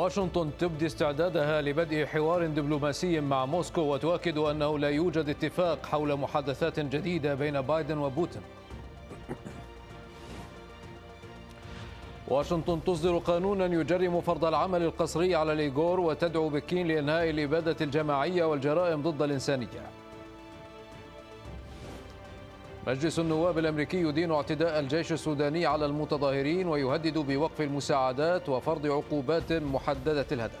واشنطن تبدي استعدادها لبدء حوار دبلوماسي مع موسكو وتؤكد أنه لا يوجد اتفاق حول محادثات جديدة بين بايدن وبوتين واشنطن تصدر قانونا يجرم فرض العمل القسري على الإيغور وتدعو بكين لإنهاء الإبادة الجماعية والجرائم ضد الإنسانية مجلس النواب الأمريكي يدين اعتداء الجيش السوداني على المتظاهرين ويهدد بوقف المساعدات وفرض عقوبات محددة الهدف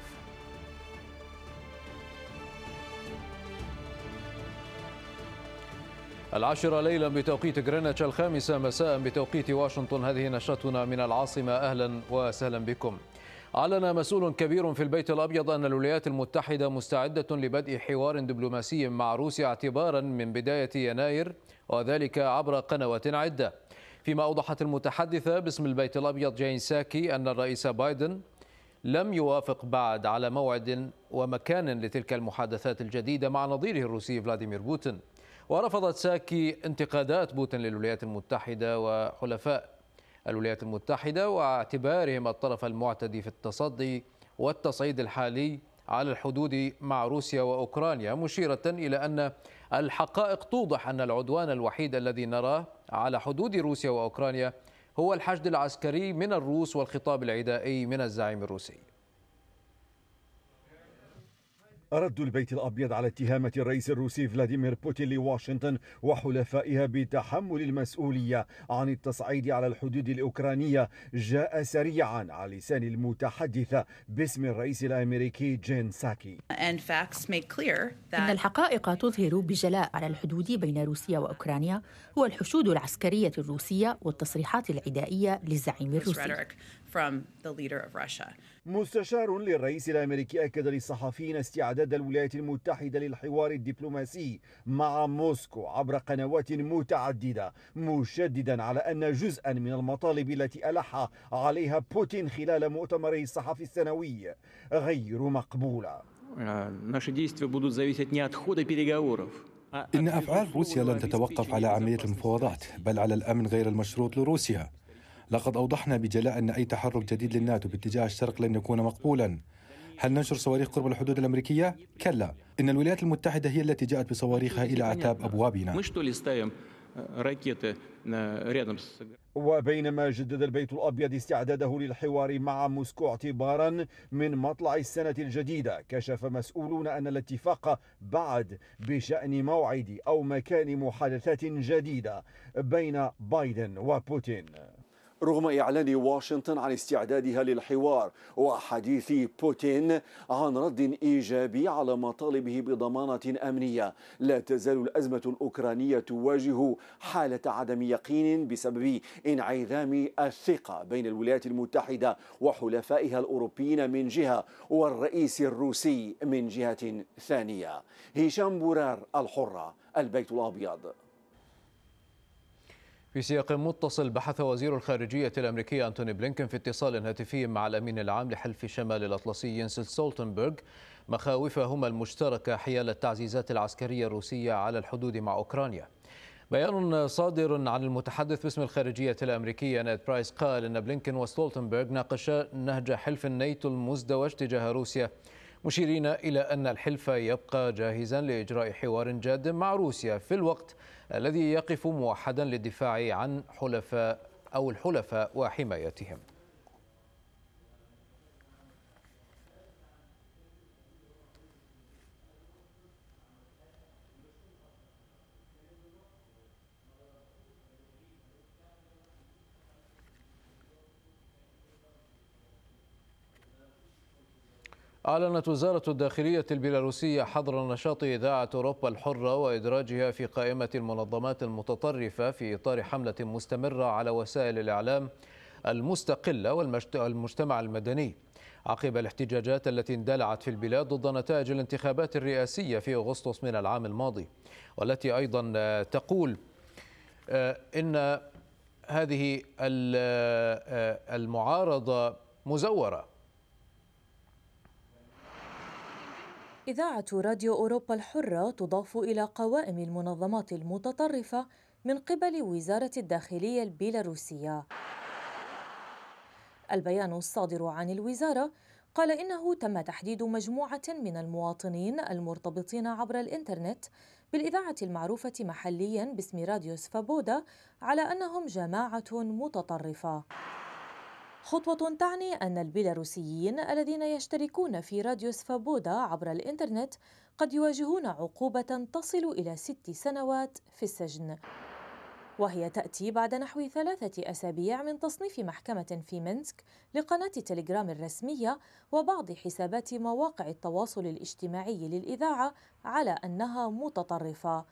العاشرة ليلا بتوقيت جرينتش الخامسة مساء بتوقيت واشنطن هذه نشرتنا من العاصمة أهلا وسهلا بكم أعلن مسؤول كبير في البيت الأبيض أن الولايات المتحدة مستعدة لبدء حوار دبلوماسي مع روسيا اعتبارا من بداية يناير وذلك عبر قنوات عدة فيما أوضحت المتحدثة باسم البيت الأبيض جين ساكي أن الرئيس بايدن لم يوافق بعد على موعد ومكان لتلك المحادثات الجديدة مع نظيره الروسي فلاديمير بوتين ورفضت ساكي انتقادات بوتين للولايات المتحدة وحلفاء الولايات المتحدة واعتبارهم الطرف المعتدي في التصدي والتصعيد الحالي على الحدود مع روسيا وأوكرانيا مشيرة إلى أن الحقائق توضح أن العدوان الوحيد الذي نراه على حدود روسيا وأوكرانيا هو الحشد العسكري من الروس والخطاب العدائي من الزعيم الروسي رد البيت الأبيض على اتهامة الرئيس الروسي فلاديمير بوتين لواشنطن وحلفائها بتحمل المسؤولية عن التصعيد على الحدود الأوكرانية جاء سريعا على لسان المتحدثة باسم الرئيس الأمريكي جين ساكي إن الحقائق تظهر بجلاء على الحدود بين روسيا وأوكرانيا هو الحشود العسكرية الروسية والتصريحات العدائية للزعيم الروسي مستشار للرئيس الامريكي اكد للصحفيين استعداد الولايات المتحده للحوار الدبلوماسي مع موسكو عبر قنوات متعدده مشددا على ان جزءا من المطالب التي الح عليها بوتين خلال مؤتمره الصحفي السنوي غير مقبوله. إن أفعال روسيا لن تتوقف على عملية المفاوضات بل على الأمن غير المشروط لروسيا لقد أوضحنا بجلاء أن أي تحرك جديد للناتو باتجاه الشرق لن يكون مقبولا هل ننشر صواريخ قرب الحدود الأمريكية؟ كلا إن الولايات المتحدة هي التي جاءت بصواريخها إلى أعتاب أبوابنا э, э, وبينما جدد البيت الأبيض استعداده للحوار مع موسكو اعتبارا من مطلع السنة الجديدة كشف مسؤولون أن الاتفاق بعد بشأن موعد أو مكان محادثات جديدة بين بايدن وبوتين رغم إعلان واشنطن عن استعدادها للحوار وحديث بوتين عن رد إيجابي على مطالبه بضمانة أمنية لا تزال الأزمة الأوكرانية تواجه حالة عدم يقين بسبب انعدام الثقة بين الولايات المتحدة وحلفائها الأوروبيين من جهة والرئيس الروسي من جهة ثانية هشام بورار الحرة البيت الأبيض في سياق متصل بحث وزير الخارجية الأمريكي أنتوني بلينكن في اتصال هاتفي مع الأمين العام لحلف شمال الأطلسي ينس سولتنبرغ مخاوفهما المشتركة حيال التعزيزات العسكرية الروسية على الحدود مع أوكرانيا بيان صادر عن المتحدث باسم الخارجية الأمريكية نيد برايس قال أن بلينكن وستولتنبرغ ناقشا نهج حلف الناتو المزدوج تجاه روسيا مشيرين إلى أن الحلف يبقى جاهزا لإجراء حوار جاد مع روسيا في الوقت الذي يقف موحدا للدفاع عن حلفاء أو الحلفاء وحمايتهم أعلنت وزارة الداخلية البيلاروسية حظر نشاط إذاعة أوروبا الحرة وإدراجها في قائمة المنظمات المتطرفة في إطار حملة مستمرة على وسائل الإعلام المستقلة والمجتمع المدني عقب الاحتجاجات التي اندلعت في البلاد ضد نتائج الانتخابات الرئاسية في أغسطس من العام الماضي والتي أيضا آه، تقول آه، إن هذه آه، المعارضة مزورة إذاعة راديو أوروبا الحرة تضاف إلى قوائم المنظمات المتطرفة من قبل وزارة الداخلية البيلاروسية. البيان الصادر عن الوزارة قال إنه تم تحديد مجموعة من المواطنين المرتبطين عبر الإنترنت بالإذاعة المعروفة محليا باسم راديو سفابودا على أنهم جماعة متطرفة. خطوة تعني أن البيلاروسيين الذين يشتركون في راديو سفابودا عبر الإنترنت قد يواجهون عقوبة تصل إلى ست سنوات في السجن وهي تأتي بعد نحو ثلاثة أسابيع من تصنيف محكمة في منسك لقناة تليجرام الرسمية وبعض حسابات مواقع التواصل الاجتماعي للإذاعة على أنها متطرفة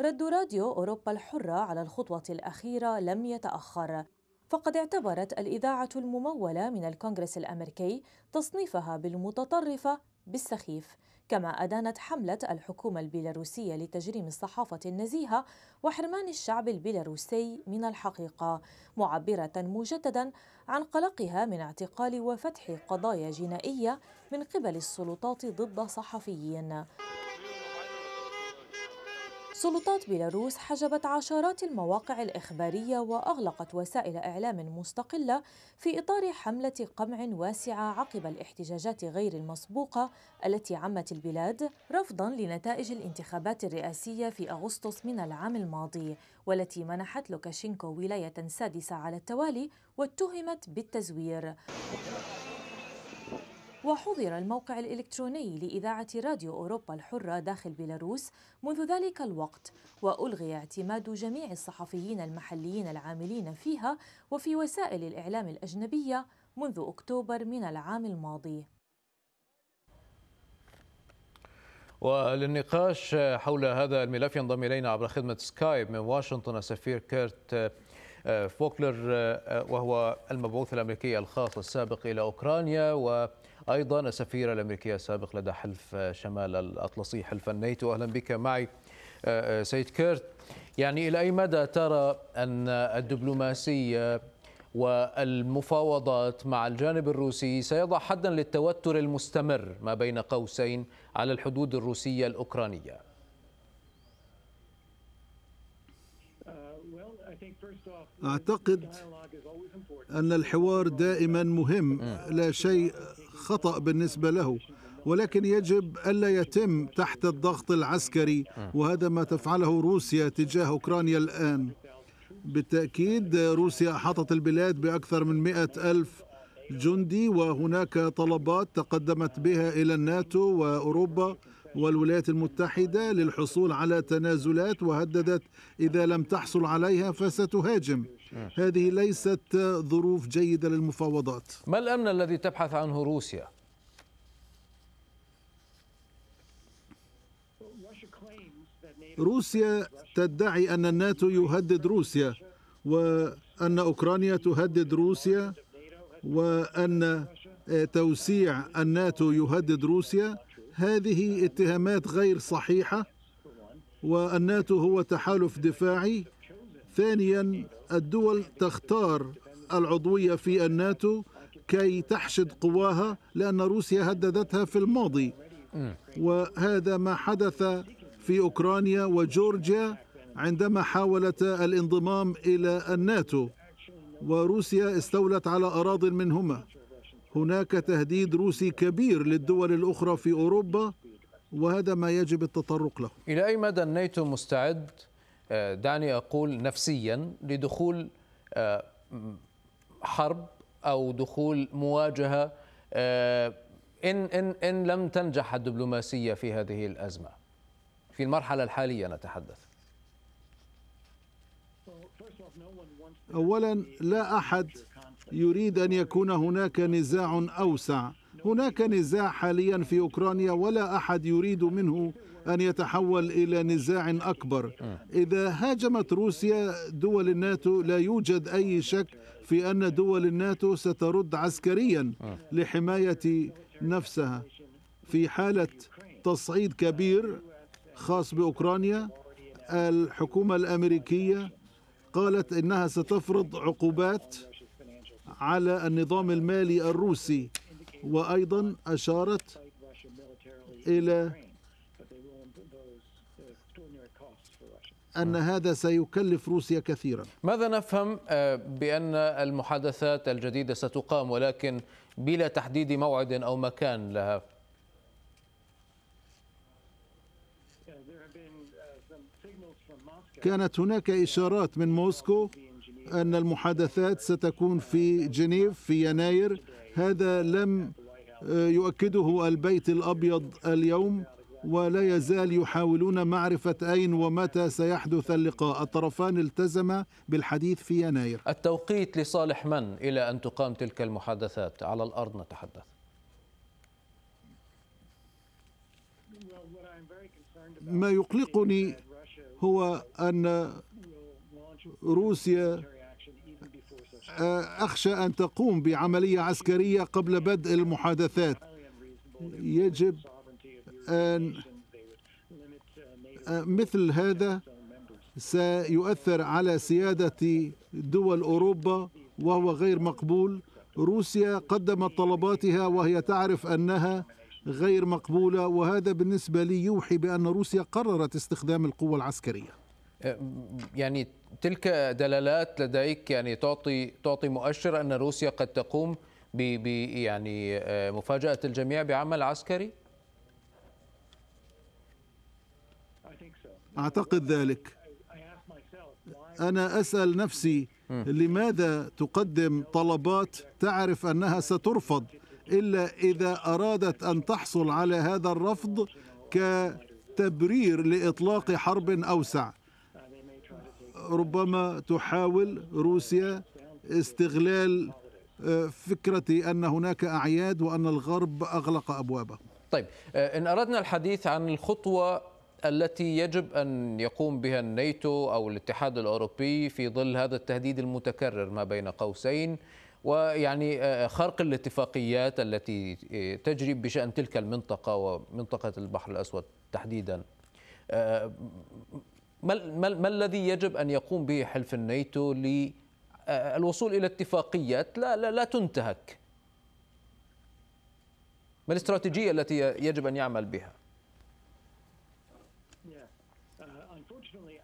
رد راديو أوروبا الحرة على الخطوة الأخيرة لم يتأخر فقد اعتبرت الإذاعة الممولة من الكونغرس الأمريكي تصنيفها بالمتطرفة بالسخيف كما أدانت حملة الحكومة البيلاروسية لتجريم الصحافة النزيهة وحرمان الشعب البيلاروسي من الحقيقة معبرة مجددا عن قلقها من اعتقال وفتح قضايا جنائية من قبل السلطات ضد صحفيين سلطات بيلاروس حجبت عشرات المواقع الإخبارية وأغلقت وسائل إعلام مستقلة في إطار حملة قمع واسعة عقب الاحتجاجات غير المسبوقة التي عمت البلاد رفضا لنتائج الانتخابات الرئاسية في أغسطس من العام الماضي والتي منحت لوكاشينكو ولاية سادسة على التوالي واتهمت بالتزوير وحظر الموقع الإلكتروني لإذاعة راديو أوروبا الحرة داخل بيلاروس منذ ذلك الوقت وألغي اعتماد جميع الصحفيين المحليين العاملين فيها وفي وسائل الإعلام الأجنبية منذ أكتوبر من العام الماضي وللنقاش حول هذا الملف ينضم إلينا عبر خدمة سكايب من واشنطن السفير كيرت فوكلر وهو المبعوث الأمريكي الخاص السابق إلى أوكرانيا و. أيضا السفير الامريكي السابق لدى حلف شمال الأطلسي حلف الناتو أهلا بك معي آه، آه، سيد كيرت يعني إلى أي مدى ترى أن الدبلوماسية والمفاوضات مع الجانب الروسي سيضع حدا للتوتر المستمر ما بين قوسين على الحدود الروسية الأوكرانية أعتقد أن الحوار دائما مهم لا شيء خطأ بالنسبة له ولكن يجب ألا يتم تحت الضغط العسكري وهذا ما تفعله روسيا تجاه أوكرانيا الآن بالتأكيد روسيا أحاطت البلاد بأكثر من مئة ألف جندي وهناك طلبات تقدمت بها إلى الناتو وأوروبا والولايات المتحدة للحصول على تنازلات وهددت إذا لم تحصل عليها فستهاجم هذه ليست ظروف جيدة للمفاوضات ما الأمن الذي تبحث عنه روسيا؟ روسيا تدعي أن الناتو يهدد روسيا وأن أوكرانيا تهدد روسيا وأن توسيع الناتو يهدد روسيا هذه اتهامات غير صحيحة والناتو هو تحالف دفاعي ثانيا الدول تختار العضوية في الناتو كي تحشد قواها لأن روسيا هددتها في الماضي وهذا ما حدث في أوكرانيا وجورجيا عندما حاولت الانضمام إلى الناتو وروسيا استولت على أراض منهما هناك تهديد روسي كبير للدول الأخرى في أوروبا وهذا ما يجب التطرق له إلى أي مدى الناتو مستعد آه، دعني أقول نفسيا لدخول آه، حرب أو دخول مواجهة آه، إن, إن, إن لم تنجح الدبلوماسية في هذه الأزمة في المرحلة الحالية نتحدث أولا لا أحد يريد أن يكون هناك نزاع أوسع هناك نزاع حاليا في أوكرانيا ولا أحد يريد منه أن يتحول إلى نزاع أكبر إذا هاجمت روسيا دول الناتو لا يوجد أي شك في أن دول الناتو سترد عسكريا لحماية نفسها في حالة تصعيد كبير خاص بأوكرانيا الحكومة الأمريكية قالت إنها ستفرض عقوبات على النظام المالي الروسي وأيضا أشارت إلى أن هذا سيكلف روسيا كثيرا ماذا نفهم آه، بأن المحادثات الجديدة ستقام ولكن بلا تحديد موعد أو مكان لها كانت هناك إشارات من موسكو أن المحادثات ستكون في جنيف في يناير هذا لم آه، يؤكده البيت الأبيض اليوم ولا يزال يحاولون معرفة أين ومتى سيحدث اللقاء الطرفان التزما بالحديث في يناير التوقيت لصالح من إلى أن تقام تلك المحادثات على الأرض نتحدث ما يقلقني هو أن روسيا أخشى أن تقوم بعملية عسكرية قبل بدء المحادثات يجب أن مثل هذا سيؤثر على سيادة دول أوروبا وهو غير مقبول روسيا قدمت طلباتها وهي تعرف أنها غير مقبولة وهذا بالنسبة لي يوحي بأن روسيا قررت استخدام القوة العسكرية يعني تلك دلالات لديك يعني تعطي تعطي مؤشر ان روسيا قد تقوم ب يعني آه، مفاجاه الجميع بعمل عسكري؟ اعتقد ذلك. انا اسال نفسي لماذا تقدم طلبات تعرف انها سترفض الا اذا ارادت ان تحصل على هذا الرفض كتبرير لاطلاق حرب اوسع. ربما تحاول روسيا استغلال آه، فكرة أن هناك أعياد وأن الغرب أغلق أبوابه طيب آه، إن أردنا الحديث عن الخطوة التي يجب أن يقوم بها الناتو أو الاتحاد الأوروبي في ظل هذا التهديد المتكرر ما بين قوسين ويعني آه، خرق الاتفاقيات التي تجري بشأن تلك المنطقة ومنطقة البحر الأسود تحديدا ما, ما, الذي يجب أن يقوم به حلف الناتو للوصول آه، إلى اتفاقيات لا, لا, لا تنتهك ما الاستراتيجية التي يجب أن يعمل بها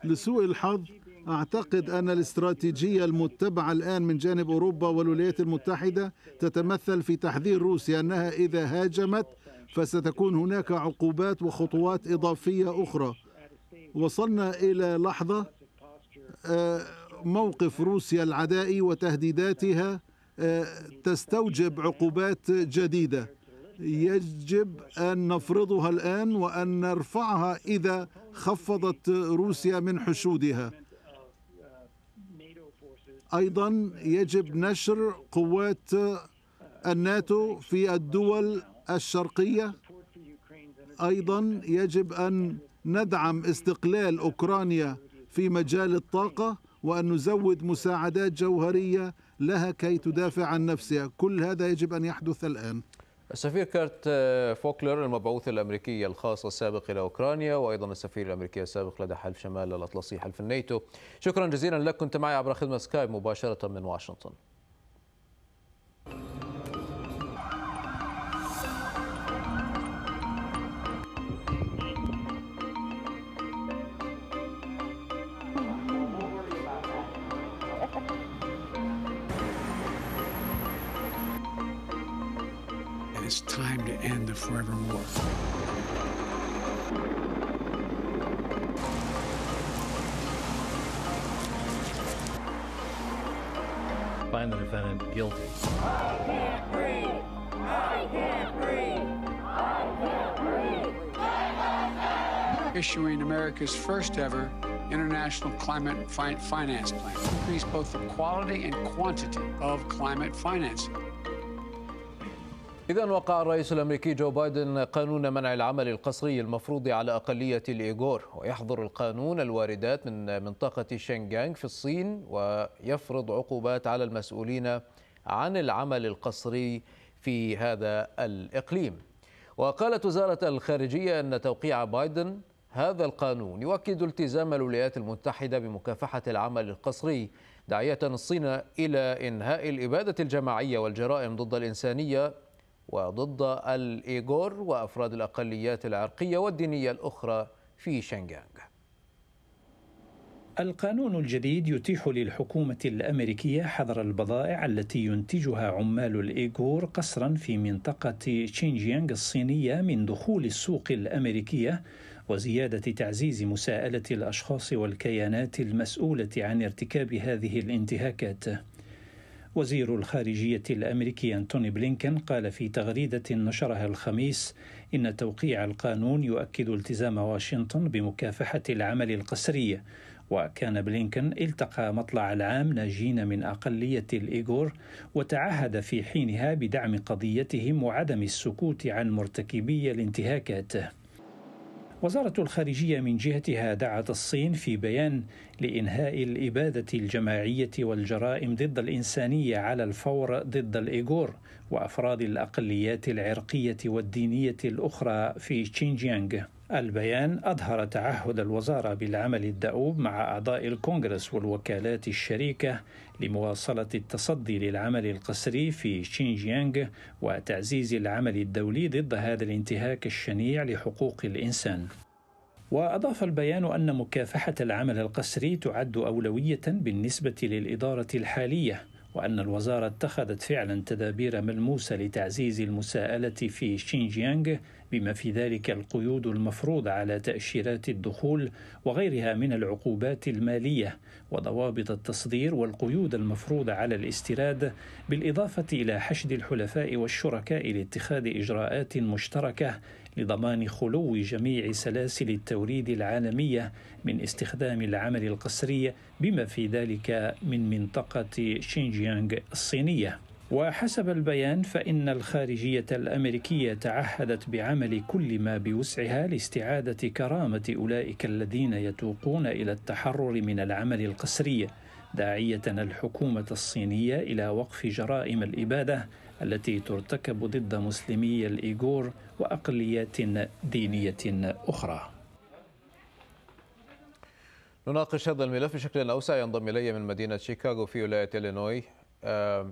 لسوء الحظ أعتقد أن الاستراتيجية المتبعة الآن من جانب أوروبا والولايات المتحدة تتمثل في تحذير روسيا أنها إذا هاجمت فستكون هناك عقوبات وخطوات إضافية أخرى وصلنا إلى لحظة آه، موقف روسيا العدائي وتهديداتها آه، تستوجب عقوبات جديدة يجب أن نفرضها الآن وأن نرفعها إذا خفضت روسيا من حشودها أيضا يجب نشر قوات الناتو في الدول الشرقية أيضا يجب أن ندعم استقلال أوكرانيا في مجال الطاقة وأن نزود مساعدات جوهرية لها كي تدافع عن نفسها كل هذا يجب أن يحدث الآن السفير كارت آه، فوكلر المبعوث الأمريكي الخاص السابق إلى أوكرانيا وأيضا السفير الأمريكي السابق لدى حلف شمال الأطلسي حلف الناتو شكرا جزيلا لك كنت معي عبر خدمة سكايب مباشرة من واشنطن It's time to end the forever war. Find the defendant guilty. I can't breathe. I can't breathe. I can't breathe. Issuing America's first ever International Climate Finance Plan. Increase both the quality and quantity of climate financing. إذا وقع الرئيس الأمريكي جو بايدن قانون منع العمل القسري المفروض على أقلية الإيغور ويحظر القانون الواردات من منطقة شنغانغ في الصين ويفرض عقوبات على المسؤولين عن العمل القسري في هذا الإقليم وقالت وزارة الخارجية أن توقيع بايدن هذا القانون يؤكد التزام الولايات المتحدة بمكافحة العمل القسري داعية الصين إلى إنهاء الإبادة الجماعية والجرائم ضد الإنسانية وضد الإيغور وأفراد الأقليات العرقية والدينية الأخرى في شنغانغ القانون الجديد يتيح للحكومة الأمريكية حظر البضائع التي ينتجها عمال الإيغور قصرا في منطقة شينجيانغ الصينية من دخول السوق الأمريكية وزيادة تعزيز مساءلة الأشخاص والكيانات المسؤولة عن ارتكاب هذه الانتهاكات وزير الخارجية الأمريكي أنتوني بلينكن قال في تغريدة نشرها الخميس إن توقيع القانون يؤكد التزام واشنطن بمكافحة العمل القسري وكان بلينكن التقى مطلع العام ناجين من أقلية الإيغور وتعهد في حينها بدعم قضيتهم وعدم السكوت عن مرتكبي الانتهاكات وزارة الخارجية من جهتها دعت الصين في بيان لإنهاء الإبادة الجماعية والجرائم ضد الإنسانية على الفور ضد الإيغور وأفراد الأقليات العرقية والدينية الأخرى في تشينجيانغ البيان أظهر تعهد الوزارة بالعمل الدؤوب مع أعضاء الكونغرس والوكالات الشريكة لمواصلة التصدي للعمل القسري في شينجيانغ وتعزيز العمل الدولي ضد هذا الانتهاك الشنيع لحقوق الإنسان. وأضاف البيان أن مكافحة العمل القسري تعد أولوية بالنسبة للإدارة الحالية وأن الوزارة اتخذت فعلا تدابير ملموسة لتعزيز المساءلة في شينجيانغ بما في ذلك القيود المفروضة على تأشيرات الدخول وغيرها من العقوبات المالية وضوابط التصدير والقيود المفروضة على الاستيراد بالإضافة إلى حشد الحلفاء والشركاء لاتخاذ إجراءات مشتركة لضمان خلو جميع سلاسل التوريد العالمية من استخدام العمل القسري بما في ذلك من منطقة شينجيانغ الصينية. وحسب البيان فإن الخارجية الأمريكية تعهدت بعمل كل ما بوسعها لاستعادة كرامة أولئك الذين يتوقون إلى التحرر من العمل القسري، داعية الحكومة الصينية إلى وقف جرائم الإبادة التي ترتكب ضد مسلمي الايغور واقليات دينيه اخرى نناقش هذا الملف بشكل أوسع ينضم إلي من مدينة شيكاغو في ولاية إلينوي آه،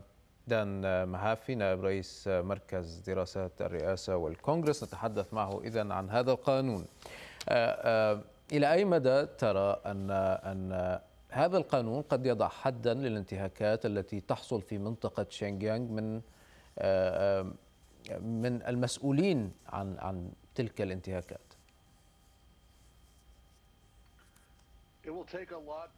دان مهافي نائب رئيس مركز دراسات الرئاسة والكونغرس نتحدث معه إذا عن هذا القانون آه، آه، إلى أي مدى ترى أن أن هذا القانون قد يضع حدا للانتهاكات التي تحصل في منطقة شينجيانغ من آه، آه، من المسؤولين عن عن تلك الانتهاكات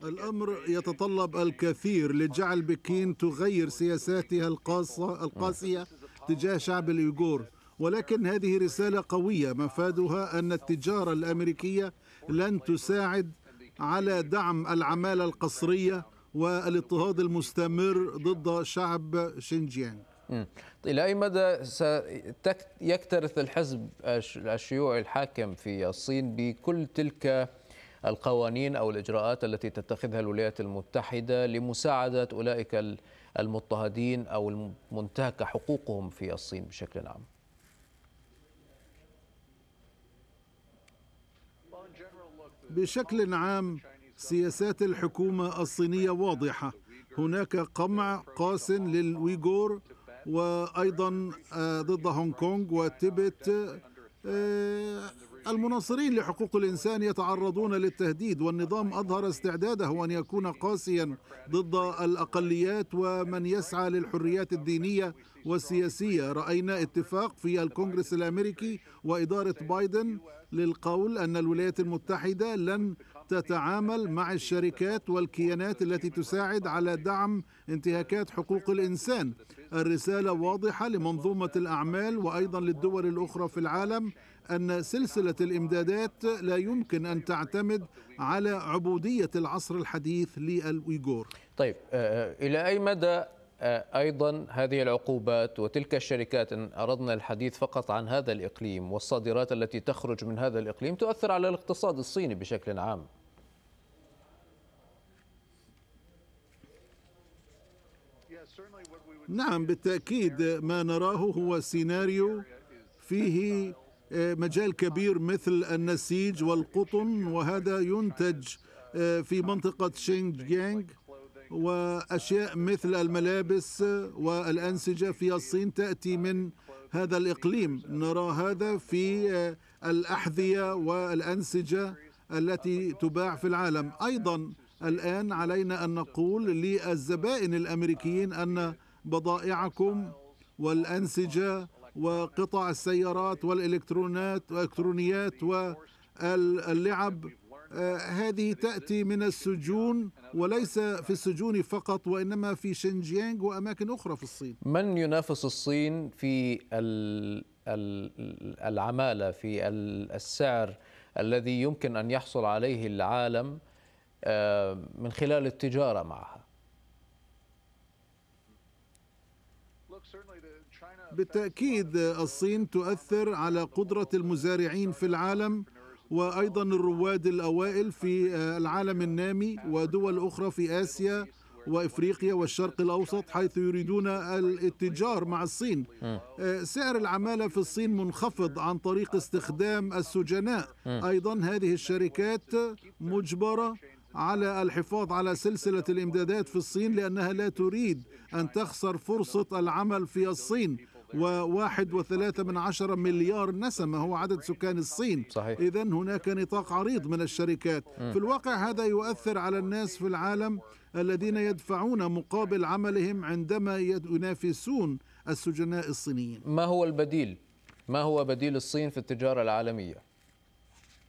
الأمر يتطلب الكثير لجعل بكين تغير سياساتها القاسيه القاسية تجاه شعب اليغور ولكن هذه رسالة قوية مفادها أن التجارة الأمريكية لن تساعد على دعم العمالة القصرية والاضطهاد المستمر ضد شعب شينجيانغ إلى أي مدى سيكترث الحزب الشيوعي الحاكم في الصين بكل تلك القوانين أو الإجراءات التي تتخذها الولايات المتحدة لمساعدة أولئك المضطهدين أو المنتهكة حقوقهم في الصين بشكل عام؟ بشكل عام سياسات الحكومة الصينية واضحة هناك قمع قاس للويغور وأيضا آه، ضد هونغ كونغ وتبت آه، المناصرين لحقوق الإنسان يتعرضون للتهديد والنظام أظهر استعداده أن يكون قاسيا ضد الأقليات ومن يسعى للحريات الدينية والسياسية رأينا اتفاق في الكونغرس الأمريكي وإدارة بايدن للقول أن الولايات المتحدة لن تتعامل مع الشركات والكيانات التي تساعد على دعم انتهاكات حقوق الإنسان الرسالة واضحة لمنظومة الأعمال وأيضا للدول الأخرى في العالم أن سلسلة الإمدادات لا يمكن أن تعتمد على عبودية العصر الحديث للويغور طيب آه، آه، إلى أي مدى آه، أيضا هذه العقوبات وتلك الشركات إن أردنا الحديث فقط عن هذا الإقليم والصادرات التي تخرج من هذا الإقليم تؤثر على الاقتصاد الصيني بشكل عام نعم بالتأكيد ما نراه هو سيناريو فيه آه، مجال كبير مثل النسيج والقطن وهذا ينتج آه، في منطقة شينجيانغ وأشياء مثل الملابس والأنسجة في الصين تأتي من هذا الإقليم نرى هذا في آه، الأحذية والأنسجة التي تباع في العالم أيضا الآن علينا أن نقول للزبائن الأمريكيين أن بضائعكم والأنسجة وقطع السيارات والإلكترونات والإلكترونيات واللعب آه، هذه تأتي من السجون وليس في السجون فقط وإنما في شينجيانغ وأماكن أخرى في الصين من ينافس الصين في العمالة في السعر الذي يمكن أن يحصل عليه العالم آه، من خلال التجارة معها بالتأكيد الصين تؤثر على قدرة المزارعين في العالم وأيضا الرواد الأوائل في العالم النامي ودول أخرى في آسيا وإفريقيا والشرق الأوسط حيث يريدون الاتجار مع الصين سعر العمالة في الصين منخفض عن طريق استخدام السجناء أيضا هذه الشركات مجبرة على الحفاظ على سلسلة الإمدادات في الصين لأنها لا تريد أن تخسر فرصة العمل في الصين وواحد وثلاثة من عشرة مليار نسمة هو عدد سكان الصين صحيح إذا هناك نطاق عريض من الشركات م. في الواقع هذا يؤثر على الناس في العالم الذين يدفعون مقابل عملهم عندما ينافسون السجناء الصينيين ما هو البديل؟ ما هو بديل الصين في التجارة العالمية؟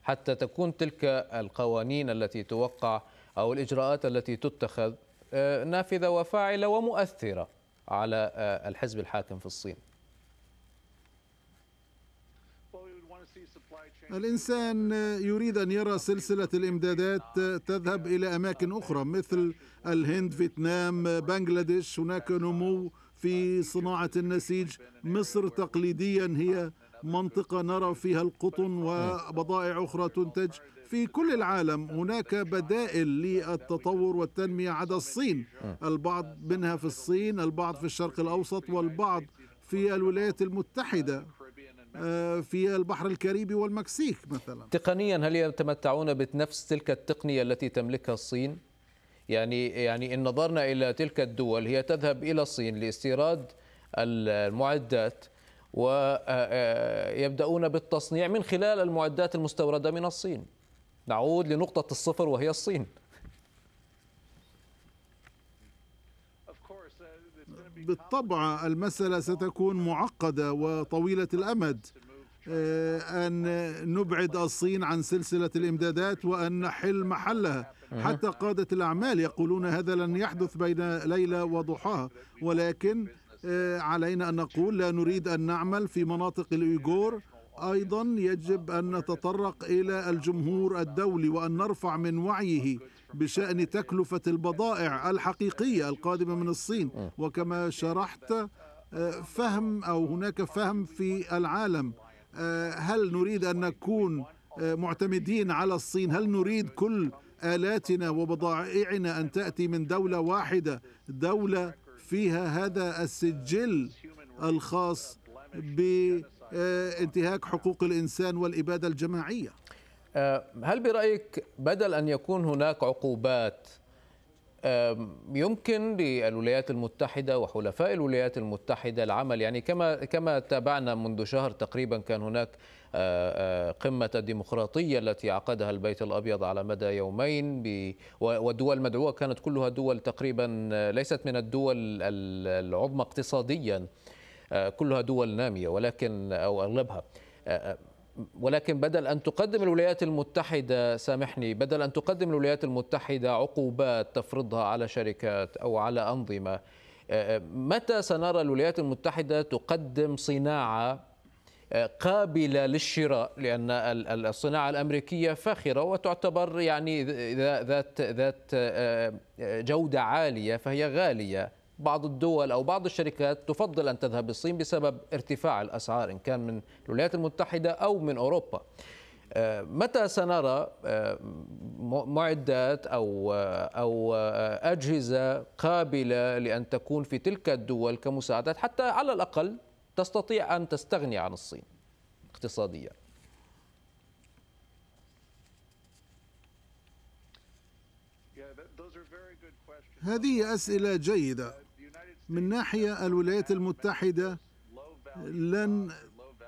حتى تكون تلك القوانين التي توقع أو الإجراءات التي تتخذ آه، نافذة وفاعلة ومؤثرة على آه، الحزب الحاكم في الصين الإنسان يريد أن يرى سلسلة الإمدادات تذهب إلى أماكن أخرى مثل الهند فيتنام بنغلاديش هناك نمو في صناعة النسيج مصر تقليديا هي منطقة نرى فيها القطن وبضائع أخرى تنتج في كل العالم هناك بدائل للتطور والتنمية عدا الصين البعض منها في الصين البعض في الشرق الأوسط والبعض في الولايات المتحدة آه، في البحر الكاريبي والمكسيك مثلا تقنيا هل يتمتعون بنفس تلك التقنية التي تملكها الصين؟ يعني يعني إن نظرنا إلى تلك الدول هي تذهب إلى الصين لاستيراد المعدات ويبدأون آه، آه، بالتصنيع من خلال المعدات المستوردة من الصين نعود لنقطة الصفر وهي الصين بالطبع المسألة ستكون معقدة وطويلة الأمد آه، أن نبعد الصين عن سلسلة الإمدادات وأن نحل محلها حتى قادة الأعمال يقولون هذا لن يحدث بين ليلة وضحاها ولكن آه، علينا أن نقول لا نريد أن نعمل في مناطق الإيغور أيضا يجب أن نتطرق إلى الجمهور الدولي وأن نرفع من وعيه بشأن تكلفة البضائع الحقيقية القادمة من الصين وكما شرحت آه، فهم أو هناك فهم في العالم آه، هل نريد أن نكون آه، معتمدين على الصين هل نريد كل آلاتنا وبضائعنا أن تأتي من دولة واحدة دولة فيها هذا السجل الخاص بانتهاك حقوق الإنسان والإبادة الجماعية آه، هل برأيك بدل أن يكون هناك عقوبات يمكن للولايات المتحدة وحلفاء الولايات المتحدة العمل يعني كما كما تابعنا منذ شهر تقريبا كان هناك آه، آه، قمة الديمقراطية التي عقدها البيت الأبيض على مدى يومين والدول المدعوة كانت كلها دول تقريبا ليست من الدول العظمى اقتصاديا كلها دول نامية ولكن أو أغلبها ولكن بدل أن تقدم الولايات المتحدة سامحني بدل أن تقدم الولايات المتحدة عقوبات تفرضها على شركات أو على أنظمة آه، آه، متى سنرى الولايات المتحدة تقدم صناعة آه، قابلة للشراء لأن الصناعة الأمريكية فاخرة وتعتبر يعني ذات ذات جودة عالية فهي غالية بعض الدول أو بعض الشركات تفضل أن تذهب الصين بسبب ارتفاع الأسعار إن كان من الولايات المتحدة أو من أوروبا آه، متى سنرى آه، معدات او آه، او اجهزه قابله لان تكون في تلك الدول كمساعدات حتى على الاقل تستطيع ان تستغني عن الصين اقتصاديا؟ هذه اسئله جيده من ناحية الولايات المتحدة لن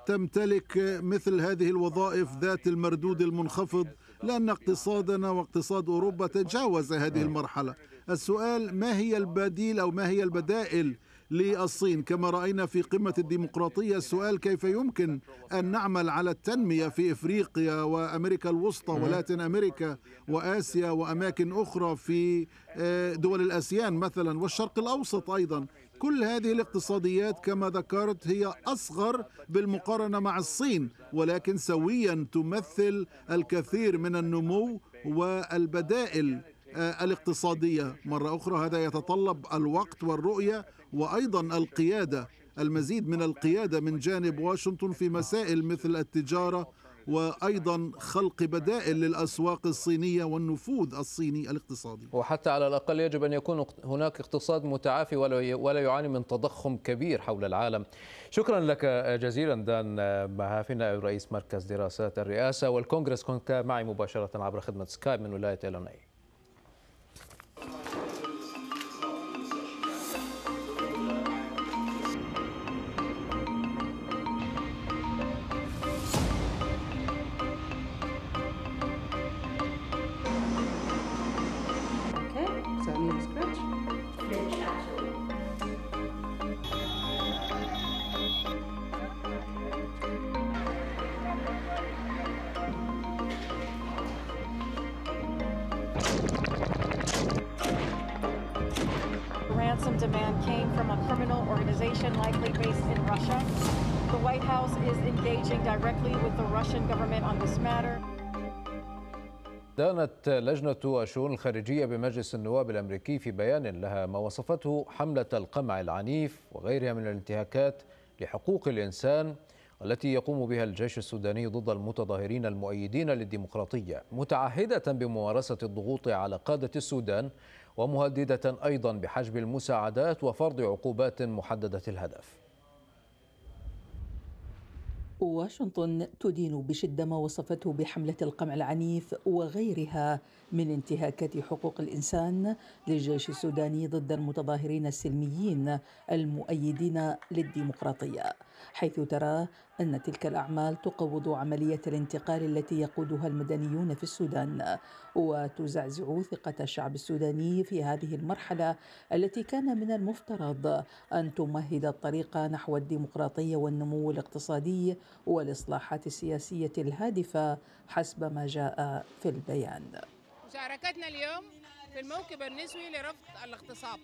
تمتلك مثل هذه الوظائف ذات المردود المنخفض لأن اقتصادنا واقتصاد أوروبا تجاوز هذه المرحلة السؤال ما هي البديل أو ما هي البدائل للصين كما راينا في قمه الديمقراطيه السؤال كيف يمكن ان نعمل على التنميه في افريقيا وامريكا الوسطى ولاتين امريكا واسيا واماكن اخرى في آه، دول الاسيان مثلا والشرق الاوسط ايضا كل هذه الاقتصاديات كما ذكرت هي اصغر بالمقارنه مع الصين ولكن سويا تمثل الكثير من النمو والبدائل آه، الاقتصادية مرة أخرى هذا يتطلب الوقت والرؤية وأيضا القيادة المزيد من القيادة من جانب واشنطن في مسائل مثل التجارة وايضا خلق بدائل للاسواق الصينيه والنفوذ الصيني الاقتصادي. وحتى على الاقل يجب ان يكون هناك اقتصاد متعافي ولا يعاني من تضخم كبير حول العالم. شكرا لك جزيلا دان مهافنا رئيس مركز دراسات الرئاسه والكونغرس كنت معي مباشره عبر خدمه سكايب من ولايه اليناي. أعلنت لجنة الشؤون الخارجية بمجلس النواب الأمريكي في بيان لها ما وصفته حملة القمع العنيف وغيرها من الانتهاكات لحقوق الإنسان التي يقوم بها الجيش السوداني ضد المتظاهرين المؤيدين للديمقراطية متعهدة بممارسة الضغوط على قادة السودان ومهددة أيضا بحجب المساعدات وفرض عقوبات محددة الهدف واشنطن تدين بشده ما وصفته بحمله القمع العنيف وغيرها من انتهاكات حقوق الانسان للجيش السوداني ضد المتظاهرين السلميين المؤيدين للديمقراطيه حيث ترى أن تلك الأعمال تقوض عملية الانتقال التي يقودها المدنيون في السودان وتزعزع ثقة الشعب السوداني في هذه المرحلة التي كان من المفترض أن تمهد الطريق نحو الديمقراطية والنمو الاقتصادي والإصلاحات السياسية الهادفة حسب ما جاء في البيان مشاركتنا اليوم في الموكب النسوي لرفض الاغتصاب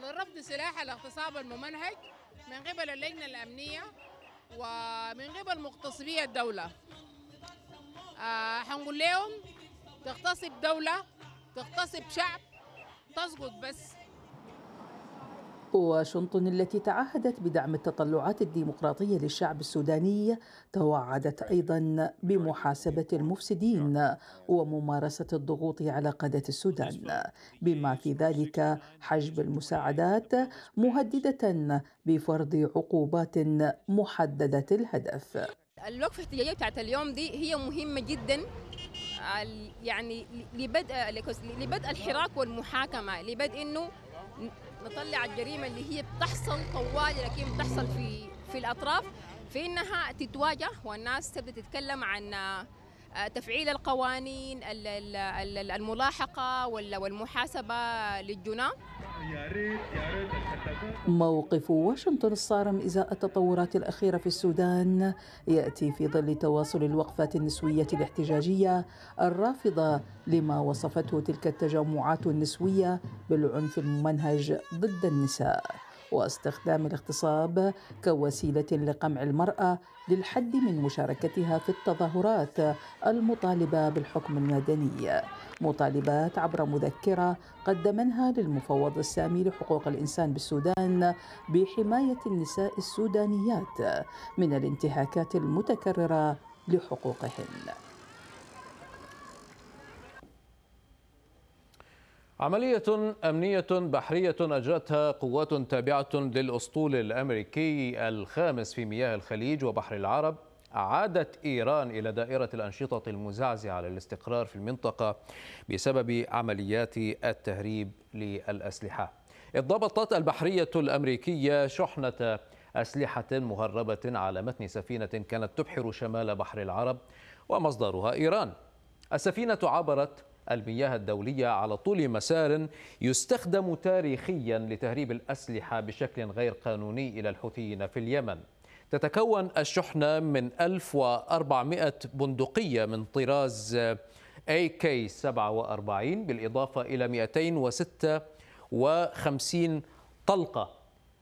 لرفض سلاح الاغتصاب الممنهج من قبل اللجنة الأمنية ومن قبل مغتصبي الدولة آه لهم تغتصب دولة تغتصب شعب تسقط بس واشنطن التي تعهدت بدعم التطلعات الديمقراطية للشعب السوداني توعدت أيضا بمحاسبة المفسدين وممارسة الضغوط على قادة السودان بما في ذلك حجب المساعدات مهددة بفرض عقوبات محددة الهدف الوقفة الاحتجاجية بتاعت اليوم دي هي مهمة جدا يعني لبدء لبدء الحراك والمحاكمة لبدء انه نطلع الجريمه اللي هي بتحصل طوال لكن بتحصل في في الاطراف في انها تتواجه والناس تبدا تتكلم عن آه، تفعيل القوانين الملاحقه والمحاسبه للجناه موقف واشنطن الصارم ازاء التطورات الاخيره في السودان ياتي في ظل تواصل الوقفات النسويه الاحتجاجيه الرافضه لما وصفته تلك التجمعات النسويه بالعنف الممنهج ضد النساء واستخدام الاغتصاب كوسيله لقمع المراه للحد من مشاركتها في التظاهرات المطالبه بالحكم المدني مطالبات عبر مذكره قدمنها للمفوض السامي لحقوق الانسان بالسودان بحمايه النساء السودانيات من الانتهاكات المتكرره لحقوقهن عملية أمنية بحرية أجرتها قوات تابعة للأسطول الأمريكي الخامس في مياه الخليج وبحر العرب أعادت إيران إلى دائرة الأنشطة المزعزعة للاستقرار في المنطقة بسبب عمليات التهريب للأسلحة اضبطت البحرية الأمريكية شحنة أسلحة مهربة على متن سفينة كانت تبحر شمال بحر العرب ومصدرها إيران السفينة عبرت المياه الدولية على طول مسار يستخدم تاريخيا لتهريب الأسلحة بشكل غير قانوني إلى الحوثيين في اليمن تتكون الشحنة من 1400 بندقية من طراز AK-47 بالإضافة إلى 256 طلقة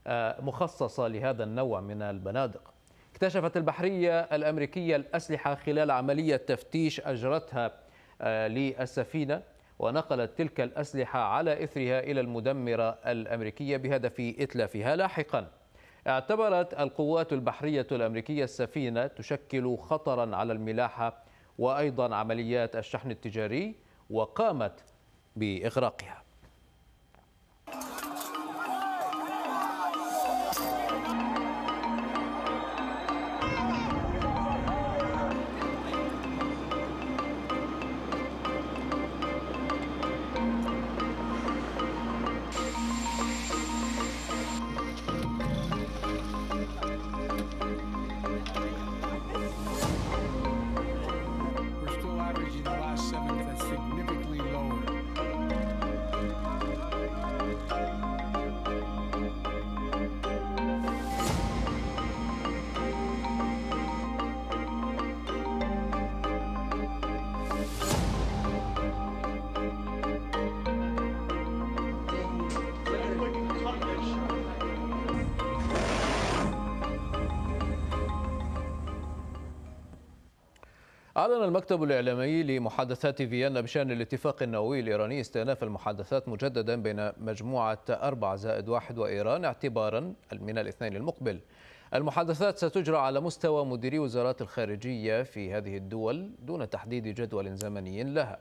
آه، مخصصة لهذا النوع من البنادق اكتشفت البحرية الأمريكية الأسلحة خلال عملية تفتيش أجرتها آه، للسفينة ونقلت تلك الأسلحة على إثرها إلى المدمرة الأمريكية بهدف إتلافها لاحقاً اعتبرت القوات البحرية الأمريكية السفينة تشكل خطرا على الملاحة وأيضا عمليات الشحن التجاري وقامت بإغراقها أعلن المكتب الإعلامي لمحادثات فيينا بشأن الاتفاق النووي الإيراني استئناف المحادثات مجددا بين مجموعة 4 زائد 1 وإيران اعتبارا من الاثنين المقبل المحادثات ستجرى على مستوى مديري وزارات الخارجية في هذه الدول دون تحديد جدول زمني لها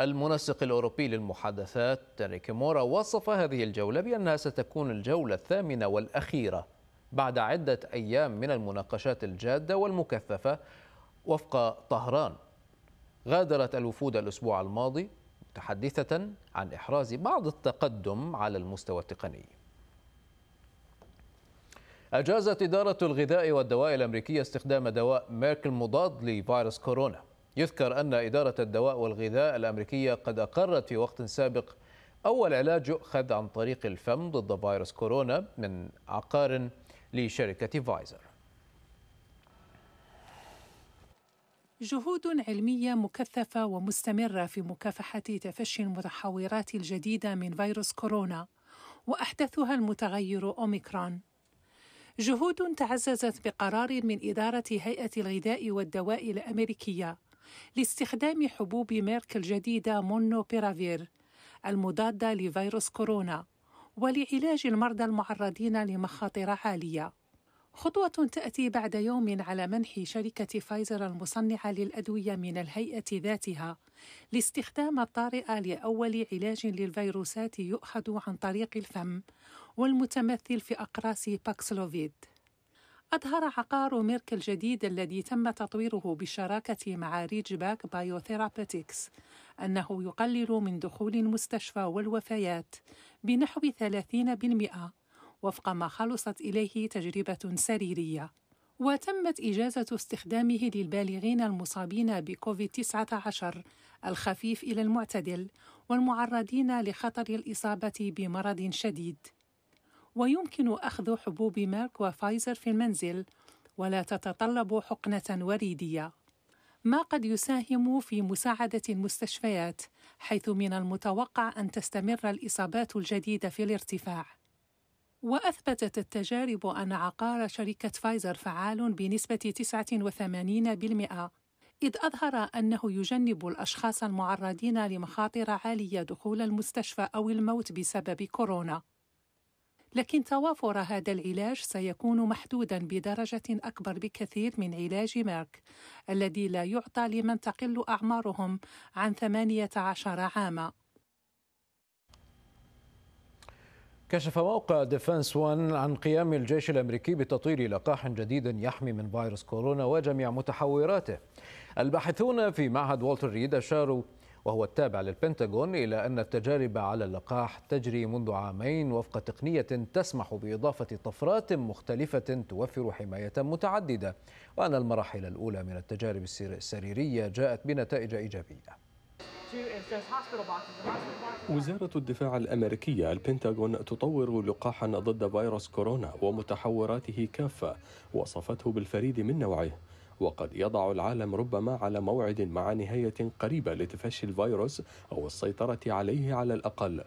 المنسق الأوروبي للمحادثات تاريك مورا وصف هذه الجولة بأنها ستكون الجولة الثامنة والأخيرة بعد عدة أيام من المناقشات الجادة والمكثفة وفق طهران غادرت الوفود الأسبوع الماضي متحدثة عن إحراز بعض التقدم على المستوى التقني أجازت إدارة الغذاء والدواء الأمريكية استخدام دواء ميركل مضاد لفيروس كورونا يذكر أن إدارة الدواء والغذاء الأمريكية قد أقرت في وقت سابق أول علاج يؤخذ عن طريق الفم ضد فيروس كورونا من عقار لشركة فايزر جهود علمية مكثفة ومستمرة في مكافحة تفشي المتحورات الجديدة من فيروس كورونا وأحدثها المتغير أوميكرون. جهود تعززت بقرار من إدارة هيئة الغذاء والدواء الأمريكية لاستخدام حبوب ميرك الجديدة مونو بيرافير المضادة لفيروس كورونا ولعلاج المرضى المعرضين لمخاطر عالية. خطوة تأتي بعد يوم على منح شركة فايزر المصنعة للأدوية من الهيئة ذاتها لاستخدام الطارئة لأول علاج للفيروسات يؤخذ عن طريق الفم والمتمثل في أقراص باكسلوفيد. أظهر عقار ميرك الجديد الذي تم تطويره بالشراكة مع باك بايوثيرابيتكس أنه يقلل من دخول المستشفى والوفيات بنحو 30% وفق ما خلصت إليه تجربة سريرية وتمت إجازة استخدامه للبالغين المصابين بكوفيد-19 الخفيف إلى المعتدل والمعرضين لخطر الإصابة بمرض شديد. ويمكن أخذ حبوب ميرك وفايزر في المنزل ولا تتطلب حقنة وريدية. ما قد يساهم في مساعدة المستشفيات حيث من المتوقع أن تستمر الإصابات الجديدة في الارتفاع. وأثبتت التجارب أن عقار شركة فايزر فعال بنسبة 89% إذ أظهر أنه يجنب الأشخاص المعرضين لمخاطر عالية دخول المستشفى أو الموت بسبب كورونا. لكن توافر هذا العلاج سيكون محدودا بدرجة أكبر بكثير من علاج ميرك الذي لا يعطى لمن تقل أعمارهم عن 18 عاماً. كشف موقع ديفنس وان عن قيام الجيش الامريكي بتطوير لقاح جديد يحمي من فيروس كورونا وجميع متحوراته. الباحثون في معهد والتر ريد اشاروا وهو التابع للبنتاغون الى ان التجارب على اللقاح تجري منذ عامين وفق تقنيه تسمح باضافه طفرات مختلفه توفر حمايه متعدده وان المراحل الاولى من التجارب السريريه جاءت بنتائج ايجابيه. وزارة الدفاع الأمريكية البنتاغون تطور لقاحا ضد فيروس كورونا ومتحوراته كافة وصفته بالفريد من نوعه وقد يضع العالم ربما على موعد مع نهاية قريبة لتفشي الفيروس أو السيطرة عليه على الأقل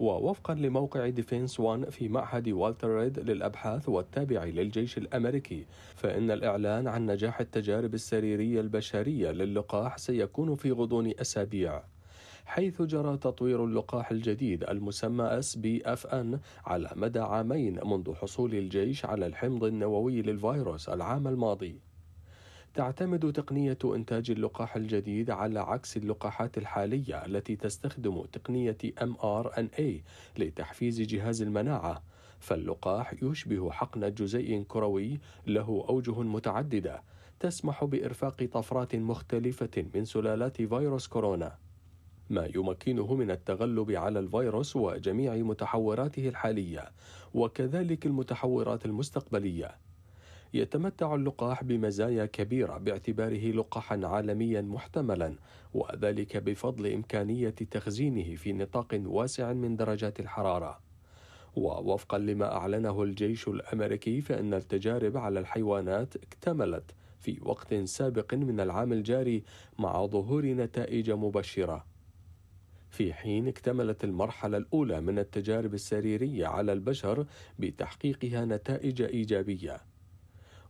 ووفقا لموقع ديفينس وان في معهد والتر ريد للأبحاث والتابع للجيش الأمريكي فإن الإعلان عن نجاح التجارب السريرية البشرية للقاح سيكون في غضون أسابيع حيث جرى تطوير اللقاح الجديد المسمى اس بي اف ان على مدى عامين منذ حصول الجيش على الحمض النووي للفيروس العام الماضي تعتمد تقنية إنتاج اللقاح الجديد على عكس اللقاحات الحالية التي تستخدم تقنية mRNA لتحفيز جهاز المناعة، فاللقاح يشبه حقن جزيء كروي له أوجه متعددة تسمح بإرفاق طفرات مختلفة من سلالات فيروس كورونا. ما يمكنه من التغلب على الفيروس وجميع متحوراته الحاليه وكذلك المتحورات المستقبليه يتمتع اللقاح بمزايا كبيرة باعتباره لقاحا عالميا محتملا وذلك بفضل إمكانية تخزينه في نطاق واسع من درجات الحرارة ووفقا لما أعلنه الجيش الأمريكي فإن التجارب على الحيوانات اكتملت في وقت سابق من العام الجاري مع ظهور نتائج مبشره في حين اكتملت المرحلة الأولى من التجارب السريرية على البشر بتحقيقها نتائج إيجابية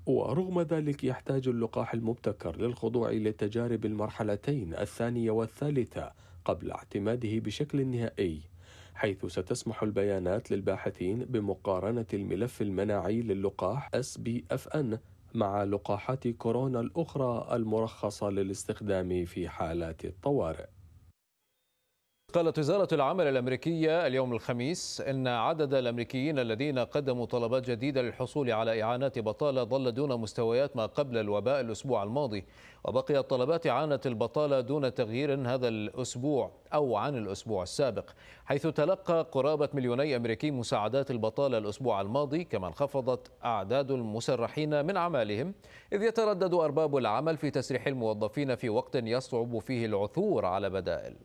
ورغم ذلك يحتاج اللقاح المبتكر للخضوع لتجارب المرحلتين الثانية والثالثة قبل اعتماده بشكل نهائي حيث ستسمح البيانات للباحثين بمقارنة الملف المناعي للقاح SBFN مع لقاحات كورونا الأخرى المرخصة للاستخدام في حالات الطوارئ قالت وزارة العمل الأمريكية اليوم الخميس أن عدد الأمريكيين الذين قدموا طلبات جديدة للحصول على إعانات بطالة ظل دون مستويات ما قبل الوباء الأسبوع الماضي وبقي طلبات إعانة البطالة دون تغيير هذا الأسبوع أو عن الأسبوع السابق حيث تلقى قرابة مليوني أمريكي مساعدات البطالة الأسبوع الماضي كما انخفضت أعداد المسرحين من أعمالهم إذ يتردد أرباب العمل في تسريح الموظفين في وقت يصعب فيه العثور على بدائل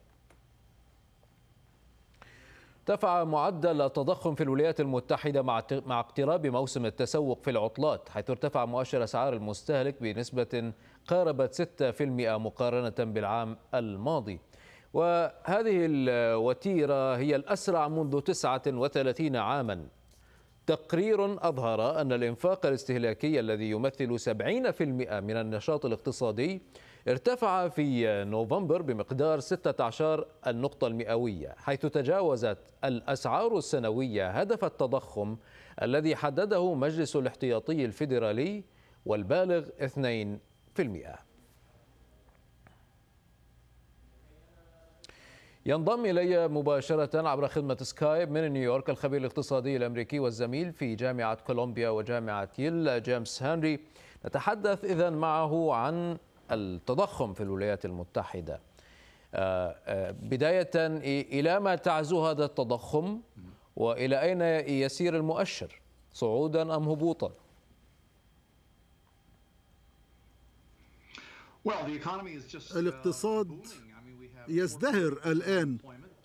ارتفع معدل التضخم في الولايات المتحدة مع اقتراب موسم التسوق في العطلات حيث ارتفع مؤشر أسعار المستهلك بنسبة قاربت 6% مقارنة بالعام الماضي وهذه الوتيرة هي الأسرع منذ 39 عاما تقرير أظهر أن الإنفاق الاستهلاكي الذي يمثل 70% من النشاط الاقتصادي ارتفع في نوفمبر بمقدار 16 النقطة المئوية حيث تجاوزت الأسعار السنوية هدف التضخم الذي حدده مجلس الاحتياطي الفيدرالي والبالغ 2%. ينضم إلي مباشرة عبر خدمة سكايب من نيويورك الخبير الاقتصادي الأمريكي والزميل في جامعة كولومبيا وجامعة ييل جيمس هنري نتحدث إذا معه عن التضخم في الولايات المتحدة آه، آه، بداية إلى ما تعزو هذا التضخم وإلى أين يسير المؤشر صعودا أم هبوطا؟ uh, الاقتصاد يزدهر الآن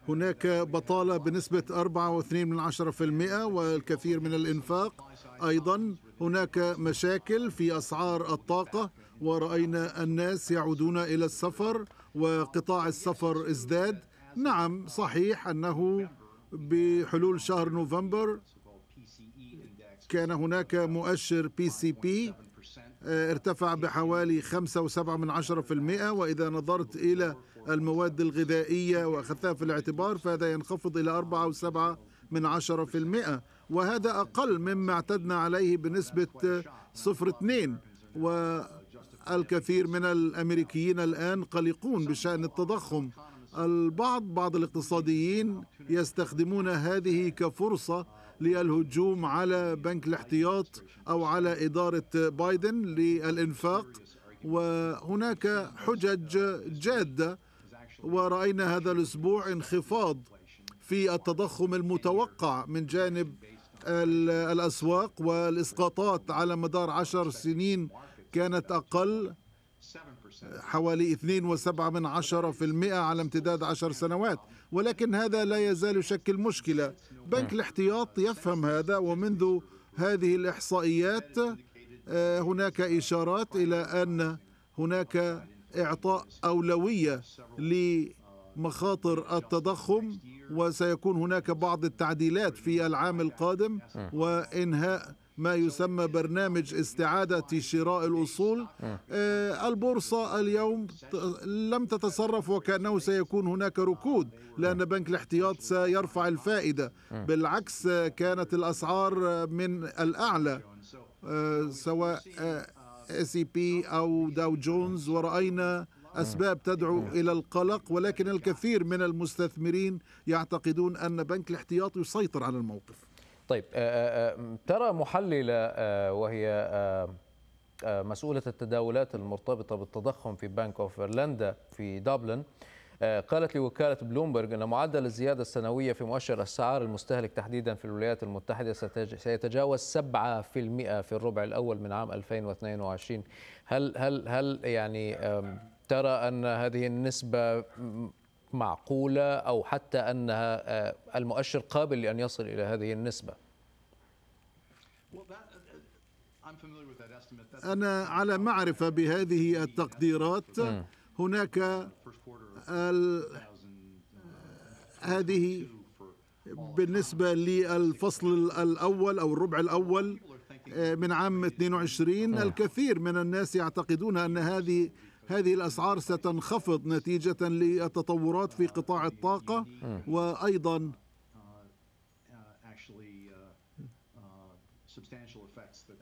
هناك بطالة بنسبة 4.2% والكثير من الإنفاق أيضا هناك مشاكل في أسعار الطاقة ورأينا الناس يعودون إلى السفر وقطاع السفر ازداد نعم صحيح أنه بحلول شهر نوفمبر كان هناك مؤشر بي سي بي ارتفع بحوالي 5.7% وإذا نظرت إلى المواد الغذائية وأخذتها في الاعتبار فهذا ينخفض إلى 4.7% وهذا أقل مما اعتدنا عليه بنسبة 0.2 و الكثير من الأمريكيين الآن قلقون بشأن التضخم البعض بعض الاقتصاديين يستخدمون هذه كفرصة للهجوم على بنك الاحتياط أو على إدارة بايدن للإنفاق وهناك حجج جادة ورأينا هذا الأسبوع انخفاض في التضخم المتوقع من جانب الأسواق والإسقاطات على مدار عشر سنين كانت أقل حوالي 2.7 من عشرة في المئة على امتداد عشر سنوات ولكن هذا لا يزال يشكل مشكلة بنك الاحتياط يفهم هذا ومنذ هذه الإحصائيات آه، هناك إشارات إلى أن هناك إعطاء أولوية لمخاطر التضخم وسيكون هناك بعض التعديلات في العام القادم وإنهاء ما يسمى برنامج استعادة شراء الأصول آه. آه، البورصة اليوم لم تتصرف وكأنه سيكون هناك ركود لأن آه. بنك الاحتياط سيرفع الفائدة بالعكس كانت الأسعار من الأعلى سواء اس بي e أو داو جونز ورأينا أسباب تدعو إلى القلق ولكن الكثير من المستثمرين يعتقدون أن بنك الاحتياط يسيطر على الموقف طيب آه، آه، آه، ترى محللة وهي مسؤولة التداولات المرتبطة بالتضخم في بنك اوف ايرلندا في دبلن قالت لوكالة بلومبرج أن معدل الزيادة السنوية في مؤشر أسعار المستهلك تحديدا في الولايات المتحدة سيتجاوز 7% في الربع الأول من عام 2022 هل هل هل يعني ترى أن هذه النسبة معقولة أو حتى أنها آه، المؤشر قابل لأن يصل إلى هذه النسبة uh, أنا على معرفة بهذه uh, التقديرات هناك uh, هذه بالنسبة للفصل الأول أو الربع الأول آه، من عام 22 hmm. الكثير من الناس يعتقدون أن هذه هذه الأسعار ستنخفض نتيجة للتطورات في قطاع الطاقة وأيضا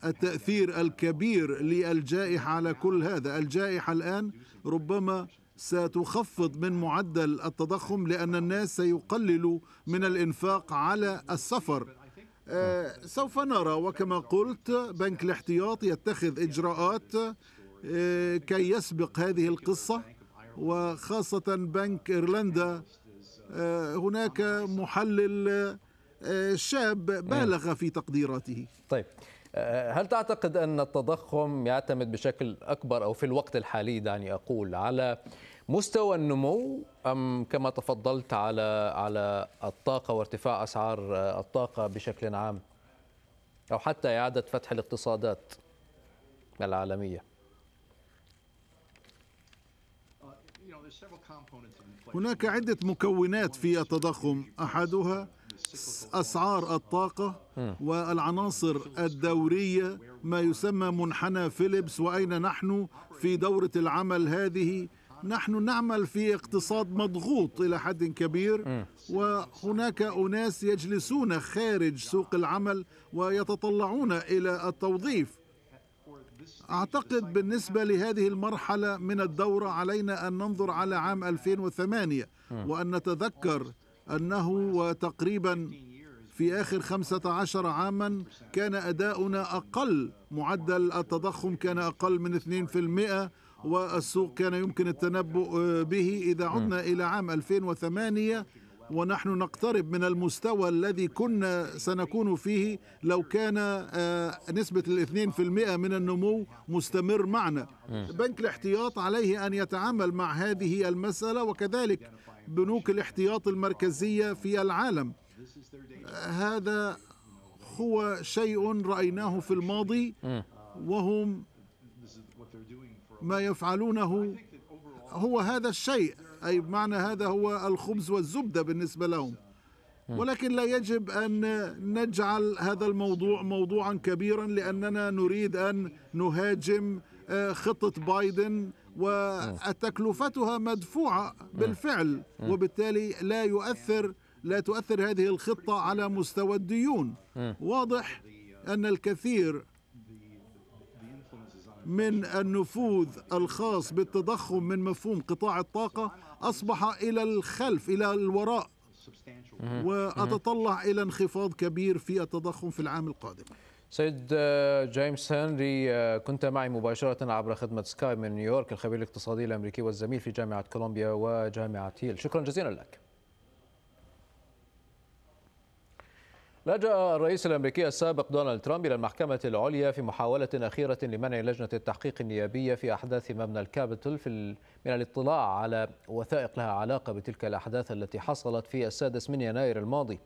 التأثير الكبير للجائحة على كل هذا الجائحة الآن ربما ستخفض من معدل التضخم لأن الناس سيقللوا من الإنفاق على السفر آه، سوف نرى وكما قلت بنك الاحتياط يتخذ إجراءات إيه، كي يسبق هذه القصة وخاصة بنك إيرلندا إيه، هناك محلل إيه، شاب بالغ في تقديراته طيب هل تعتقد أن التضخم يعتمد بشكل أكبر أو في الوقت الحالي دعني أقول على مستوى النمو أم كما تفضلت على على الطاقة وارتفاع أسعار الطاقة بشكل عام أو حتى إعادة فتح الاقتصادات العالمية هناك عدة مكونات في التضخم أحدها أسعار الطاقة والعناصر الدورية ما يسمى منحنى فيليبس وأين نحن في دورة العمل هذه نحن نعمل في اقتصاد مضغوط إلى حد كبير وهناك أناس يجلسون خارج سوق العمل ويتطلعون إلى التوظيف أعتقد بالنسبة لهذه المرحلة من الدورة علينا أن ننظر على عام 2008 وأن نتذكر أنه تقريبا في آخر 15 عاما كان أداؤنا أقل معدل التضخم كان أقل من 2% والسوق كان يمكن التنبؤ به إذا عدنا إلى عام 2008 ونحن نقترب من المستوى الذي كنا سنكون فيه لو كان آه، نسبة الاثنين في المئة من النمو مستمر معنا بنك الاحتياط عليه أن يتعامل مع هذه المسألة وكذلك بنوك الاحتياط المركزية في العالم هذا هو شيء رأيناه في الماضي وهم ما يفعلونه هو هذا الشيء أي بمعنى هذا هو الخبز والزبدة بالنسبة لهم ولكن لا يجب أن نجعل هذا الموضوع موضوعا كبيرا لأننا نريد أن نهاجم آه، خطة بايدن وتكلفتها مدفوعة بالفعل وبالتالي لا يؤثر لا تؤثر هذه الخطة على مستوى الديون واضح أن الكثير من النفوذ الخاص بالتضخم من مفهوم قطاع الطاقة أصبح إلى الخلف إلى الوراء وأتطلع إلى انخفاض كبير في التضخم في العام القادم سيد آه، جيمس هنري آه، كنت معي مباشرة عبر خدمة سكاي من نيويورك الخبير الاقتصادي الأمريكي والزميل في جامعة كولومبيا وجامعة هيل شكرا جزيلا لك لجأ الرئيس الأمريكي السابق دونالد ترامب إلى المحكمة العليا في محاولة أخيرة لمنع لجنة التحقيق النيابية في أحداث مبنى الكابيتول في من الاطلاع على وثائق لها علاقة بتلك الأحداث التي حصلت في السادس من يناير الماضي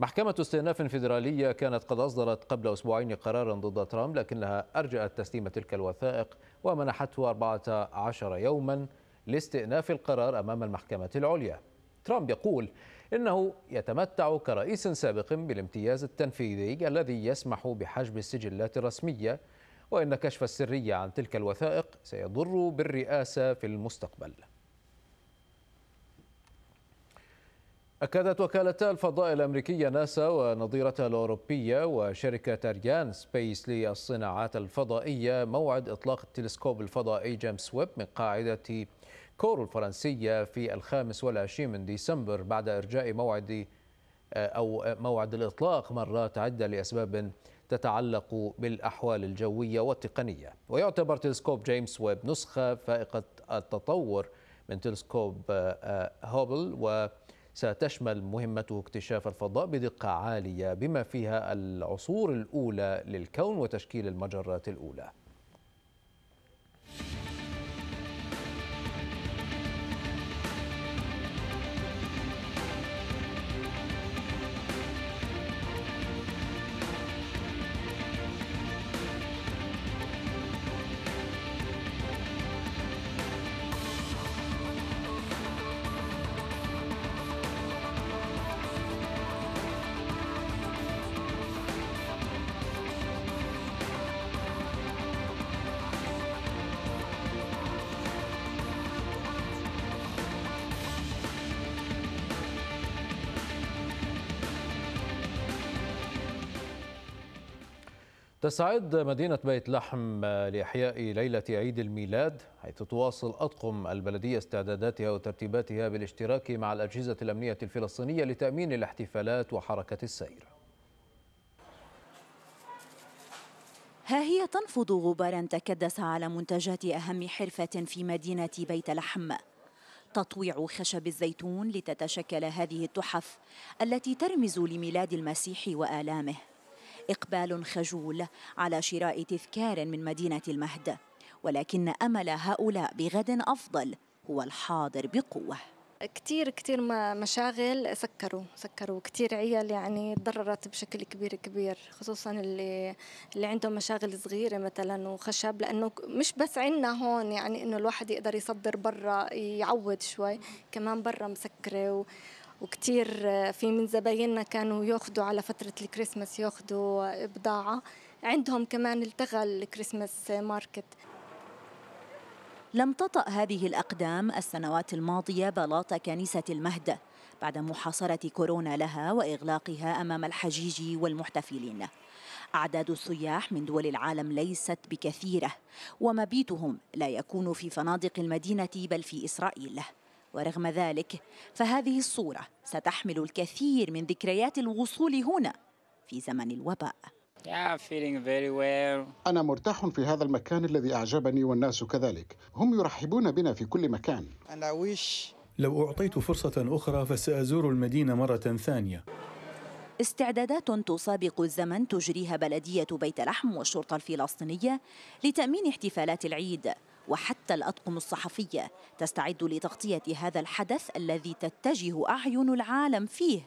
محكمة استئناف فيدرالية كانت قد أصدرت قبل أسبوعين قرارا ضد ترامب لكنها أرجأت تسليم تلك الوثائق ومنحته 14 يوما لاستئناف القرار أمام المحكمة العليا ترامب يقول إنه يتمتع كرئيس سابق بالامتياز التنفيذي الذي يسمح بحجب السجلات الرسمية وإن كشف السرية عن تلك الوثائق سيضر بالرئاسة في المستقبل أكدت وكالتا الفضاء الأمريكية ناسا ونظيرتها الأوروبية وشركة أريان سبيس للصناعات الفضائية موعد إطلاق التلسكوب الفضائي جيمس ويب من قاعدة كورو الفرنسية في الخامس والعشرين من ديسمبر بعد إرجاء موعد آه، أو آه، موعد الإطلاق مرات عدة لأسباب تتعلق بالأحوال الجوية والتقنية ويعتبر تلسكوب جيمس ويب نسخة فائقة التطور من تلسكوب آه، هوبل وستشمل مهمته اكتشاف الفضاء بدقة عالية بما فيها العصور الأولى للكون وتشكيل المجرات الأولى تستعد مدينة بيت لحم لإحياء ليلة عيد الميلاد حيث تواصل أطقم البلدية استعداداتها وترتيباتها بالاشتراك مع الأجهزة الأمنية الفلسطينية لتأمين الاحتفالات وحركة السير ها هي تنفض غبارا تكدس على منتجات أهم حرفة في مدينة بيت لحم تطويع خشب الزيتون لتتشكل هذه التحف التي ترمز لميلاد المسيح وآلامه إقبال خجول على شراء تذكار من مدينة المهد ولكن أمل هؤلاء بغد أفضل هو الحاضر بقوة كتير كتير مشاغل سكروا سكروا كتير عيال يعني تضررت بشكل كبير كبير خصوصا اللي اللي عندهم مشاغل صغيرة مثلا وخشب لأنه مش بس عنا هون يعني إنه الواحد يقدر يصدر برا يعوض شوي كمان برا مسكرة وكثير آه، في من زبايننا كانوا ياخذوا على فترة الكريسماس ياخذوا بضاعة عندهم كمان التغى الكريسماس ماركت لم تطأ هذه الأقدام السنوات الماضية بلاط كنيسة المهد بعد محاصرة كورونا لها وإغلاقها أمام الحجيج والمحتفلين أعداد السياح من دول العالم ليست بكثيرة ومبيتهم لا يكون في فنادق المدينة بل في إسرائيل ورغم ذلك فهذه الصورة ستحمل الكثير من ذكريات الوصول هنا في زمن الوباء أنا مرتاح في هذا المكان الذي أعجبني والناس كذلك هم يرحبون بنا في كل مكان لو أعطيت فرصة أخرى فسأزور المدينة مرة ثانية استعدادات تسابق الزمن تجريها بلدية بيت لحم والشرطة الفلسطينية لتأمين احتفالات العيد وحتى الأطقم الصحفية تستعد لتغطية هذا الحدث الذي تتجه أعين العالم فيه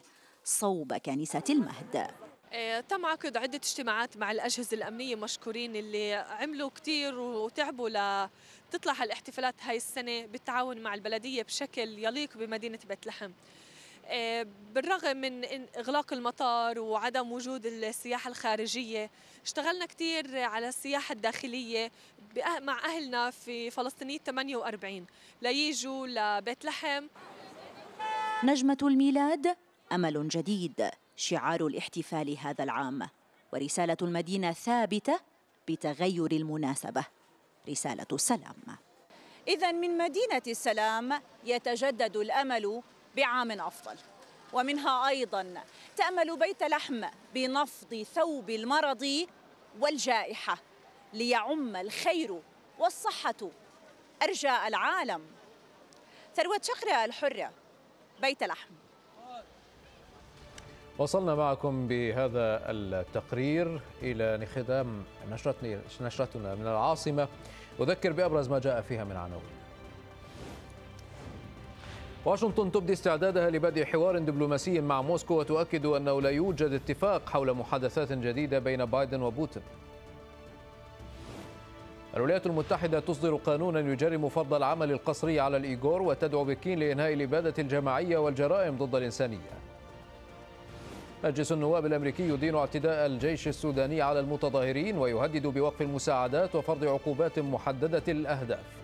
صوب كنيسة المهد إيه، تم عقد عدة اجتماعات مع الأجهزة الأمنية مشكورين اللي عملوا كتير وتعبوا لتطلع هالاحتفالات هاي السنة بالتعاون مع البلدية بشكل يليق بمدينة بيت لحم آه، بالرغم من إغلاق المطار وعدم وجود السياحة الخارجية اشتغلنا كثير على السياحة الداخلية مع أهلنا في فلسطينية 48 ليجوا لبيت لحم نجمة الميلاد أمل جديد شعار الاحتفال هذا العام ورسالة المدينة ثابتة بتغير المناسبة رسالة السلام إذا من مدينة السلام يتجدد الأمل بعام أفضل ومنها أيضا تأمل بيت لحم بنفض ثوب المرض والجائحة ليعم الخير والصحة أرجاء العالم ثروة شقرة الحرة بيت لحم وصلنا معكم بهذا التقرير إلى ختام نشرتنا من العاصمة أذكر بأبرز ما جاء فيها من عناوين واشنطن تبدي استعدادها لبدء حوار دبلوماسي مع موسكو وتؤكد أنه لا يوجد اتفاق حول محادثات جديدة بين بايدن وبوتين الولايات المتحدة تصدر قانونا يجرم فرض العمل القسري على الإيغور وتدعو بكين لإنهاء الإبادة الجماعية والجرائم ضد الإنسانية مجلس النواب الأمريكي يدين اعتداء الجيش السوداني على المتظاهرين ويهدد بوقف المساعدات وفرض عقوبات محددة الأهداف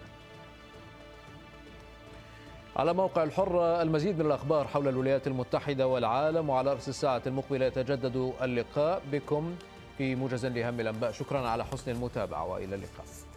على موقع الحرة المزيد من الأخبار حول الولايات المتحدة والعالم وعلى رأس الساعة المقبلة يتجدد اللقاء بكم في موجز لهم الأنباء شكرا على حسن المتابعة وإلى اللقاء